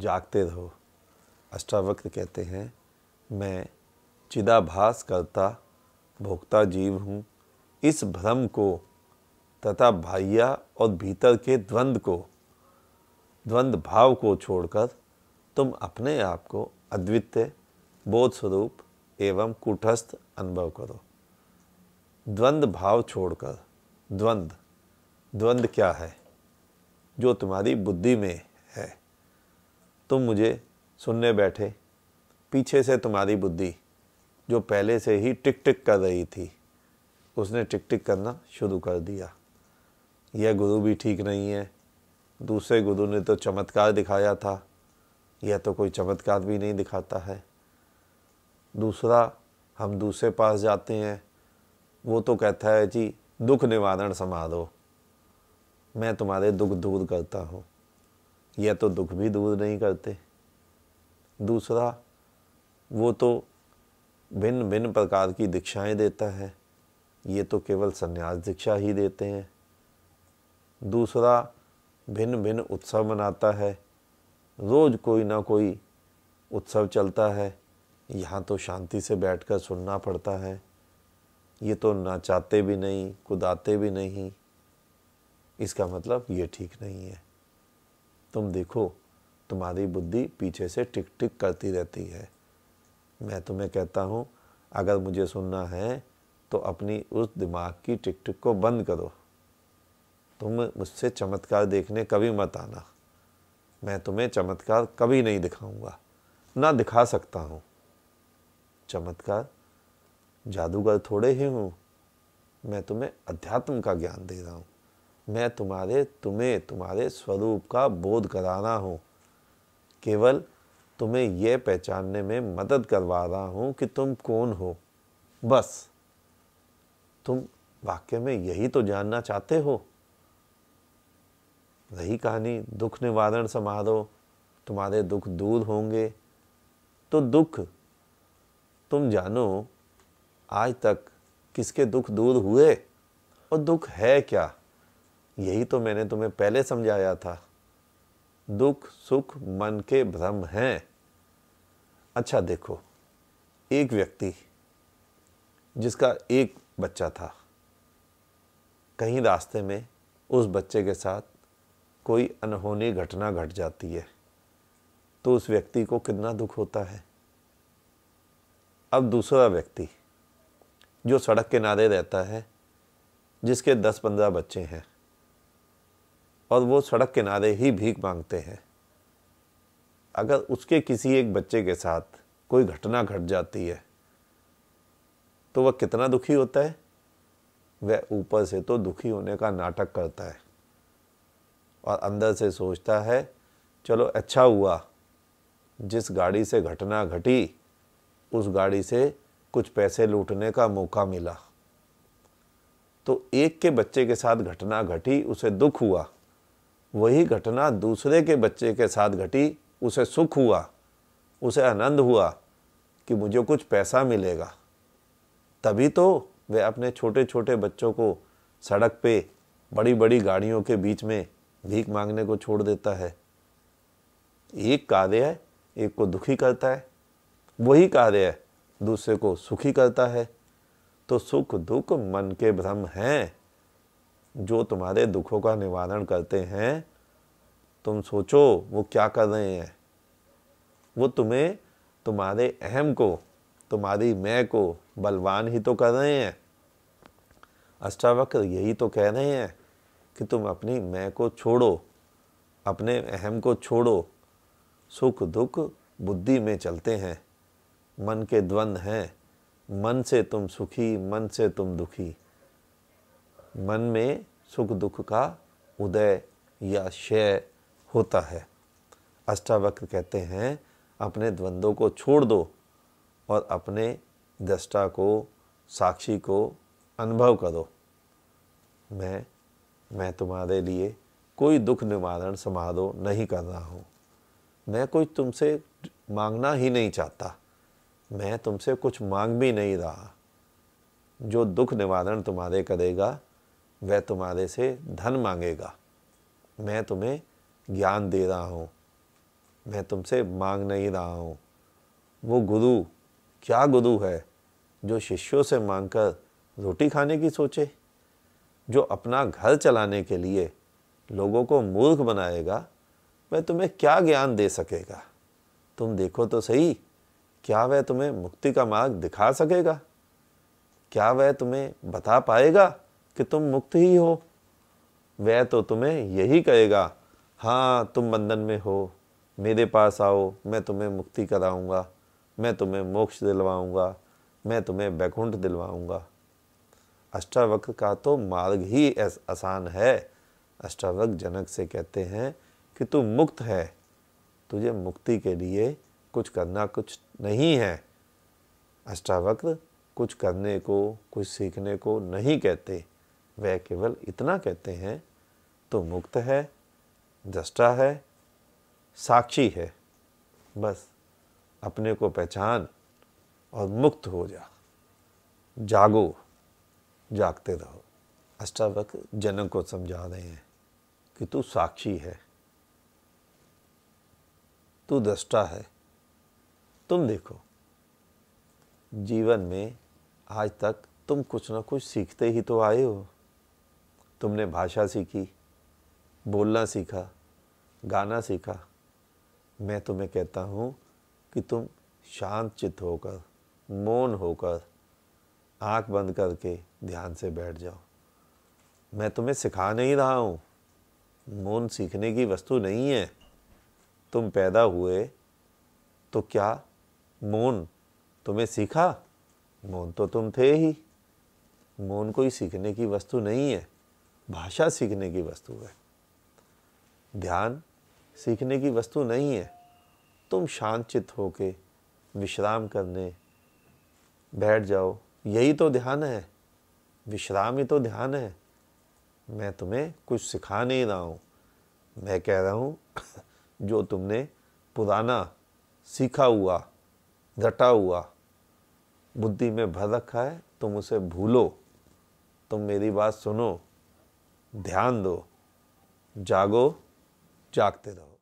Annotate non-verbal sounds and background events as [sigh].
जागते रहो अष्टावक्र कहते हैं मैं चिदाभास करता भोक्ता जीव हूँ इस भ्रम को तथा भाइया और भीतर के द्वंद्व को द्वंद्व भाव को छोड़कर तुम अपने आप को अद्वितीय बोध स्वरूप एवं कुटस्थ अनुभव करो द्वंद्व भाव छोड़कर द्वंद्व द्वंद्व क्या है जो तुम्हारी बुद्धि में है तुम मुझे सुनने बैठे पीछे से तुम्हारी बुद्धि जो पहले से ही टिक टिक कर रही थी उसने टिक टिक करना शुरू कर दिया यह गुरु भी ठीक नहीं है दूसरे गुरु ने तो चमत्कार दिखाया था यह तो कोई चमत्कार भी नहीं दिखाता है दूसरा हम दूसरे पास जाते हैं वो तो कहता है जी दुख निवारण समारोह मैं तुम्हारे दुख दूर करता हूँ या तो दुख भी दूर नहीं करते दूसरा वो तो भिन्न भिन्न प्रकार की दीक्षाएं देता है ये तो केवल संन्यास दीक्षा ही देते हैं दूसरा भिन्न भिन्न उत्सव मनाता है रोज़ कोई ना कोई उत्सव चलता है यहाँ तो शांति से बैठकर सुनना पड़ता है ये तो नाचाते भी नहीं कुदाते भी नहीं इसका मतलब ये ठीक नहीं है तुम देखो तुम्हारी बुद्धि पीछे से टिक टिक करती रहती है मैं तुम्हें कहता हूँ अगर मुझे सुनना है तो अपनी उस दिमाग की टिक टिक को बंद करो तुम मुझसे चमत्कार देखने कभी मत आना मैं तुम्हें चमत्कार कभी नहीं दिखाऊंगा ना दिखा सकता हूँ चमत्कार जादूगर थोड़े ही हूँ मैं तुम्हें अध्यात्म का ज्ञान दे रहा हूँ मैं तुम्हारे तुम्हें तुम्हारे स्वरूप का बोध कराना हूँ केवल तुम्हें यह पहचानने में मदद करवा रहा हूँ कि तुम कौन हो बस तुम वाक्य में यही तो जानना चाहते हो रही कहानी दुख निवारण समारोह तुम्हारे दुख दूर होंगे तो दुख तुम जानो आज तक किसके दुख दूर हुए और दुख है क्या यही तो मैंने तुम्हें पहले समझाया था दुख सुख मन के भ्रम हैं अच्छा देखो एक व्यक्ति जिसका एक बच्चा था कहीं रास्ते में उस बच्चे के साथ कोई अनहोनी घटना घट गट जाती है तो उस व्यक्ति को कितना दुख होता है अब दूसरा व्यक्ति जो सड़क किनारे रहता है जिसके दस पंद्रह बच्चे हैं और वो सड़क किनारे ही भीख मांगते हैं अगर उसके किसी एक बच्चे के साथ कोई घटना घट जाती है तो वह कितना दुखी होता है वह ऊपर से तो दुखी होने का नाटक करता है और अंदर से सोचता है चलो अच्छा हुआ जिस गाड़ी से घटना घटी उस गाड़ी से कुछ पैसे लूटने का मौका मिला तो एक के बच्चे के साथ घटना घटी उसे दुख हुआ वही घटना दूसरे के बच्चे के साथ घटी उसे सुख हुआ उसे आनंद हुआ कि मुझे कुछ पैसा मिलेगा तभी तो वे अपने छोटे छोटे बच्चों को सड़क पे बड़ी बड़ी गाड़ियों के बीच में भीख मांगने को छोड़ देता है एक कार्य है एक को दुखी करता है वही कार्य है दूसरे को सुखी करता है तो सुख दुख मन के भ्रम हैं जो तुम्हारे दुखों का निवारण करते हैं तुम सोचो वो क्या कर रहे हैं वो तुम्हें तुम्हारे अहम को तुम्हारी मैं को बलवान ही तो कर रहे हैं अष्टावक्र यही तो कह रहे हैं कि तुम अपनी मैं को छोड़ो अपने अहम को छोड़ो सुख दुख बुद्धि में चलते हैं मन के द्वंद्व हैं मन से तुम सुखी मन से तुम दुखी मन में सुख दुख का उदय या क्षय होता है अष्टावक्र कहते हैं अपने द्वंद्वों को छोड़ दो और अपने दृष्टा को साक्षी को अनुभव करो मैं मैं तुम्हारे लिए कोई दुख निवारण समारोह नहीं कर रहा हूँ मैं कोई तुमसे मांगना ही नहीं चाहता मैं तुमसे कुछ मांग भी नहीं रहा जो दुख निवारण तुम्हारे करेगा वह तुम्हारे से धन मांगेगा मैं तुम्हें ज्ञान दे रहा हूँ मैं तुमसे मांग नहीं रहा हूँ वो गुरु क्या गुरु है जो शिष्यों से मांगकर रोटी खाने की सोचे जो अपना घर चलाने के लिए लोगों को मूर्ख बनाएगा वह तुम्हें क्या ज्ञान दे सकेगा तुम देखो तो सही क्या वह तुम्हें मुक्ति का मार्ग दिखा सकेगा क्या वह तुम्हें बता पाएगा कि तुम मुक्त ही हो वह तो तुम्हें यही कहेगा हाँ तुम बंधन में हो मेरे पास आओ मैं तुम्हें मुक्ति कराऊंगा मैं तुम्हें मोक्ष दिलवाऊंगा मैं तुम्हें वैकुंठ दिलवाऊंगा अष्टावक्र का तो मार्ग ही आसान है अष्टावक्र जनक से कहते हैं कि तू मुक्त है तुझे मुक्ति के लिए कुछ करना कुछ नहीं है अष्टावक्र कुछ करने को कुछ सीखने को नहीं कहते वह केवल इतना कहते हैं तो मुक्त है दृष्टा है साक्षी है बस अपने को पहचान और मुक्त हो जा जागो जागते रहो अष्टावक जनक को समझा रहे हैं कि तू साक्षी है तू दृष्टा है तुम देखो जीवन में आज तक तुम कुछ ना कुछ सीखते ही तो आए हो तुमने भाषा सीखी बोलना सीखा गाना सीखा मैं तुम्हें कहता हूँ कि तुम शांत चित्त होकर मौन होकर आंख बंद करके ध्यान से बैठ जाओ मैं तुम्हें सिखा नहीं रहा हूँ मौन सीखने की वस्तु नहीं है तुम पैदा हुए तो क्या मौन तुम्हें सीखा मौन तो तुम थे ही मौन कोई सीखने की वस्तु नहीं है भाषा सीखने की वस्तु है ध्यान सीखने की वस्तु नहीं है तुम शांतचित होके विश्राम करने बैठ जाओ यही तो ध्यान है विश्राम ही तो ध्यान है मैं तुम्हें कुछ सिखा नहीं रहा हूँ मैं कह रहा हूँ [clears throat] जो तुमने पुराना सीखा हुआ रटा हुआ बुद्धि में भर रखा है तुम उसे भूलो तुम मेरी बात सुनो ध्यान दो जागो जागते रहो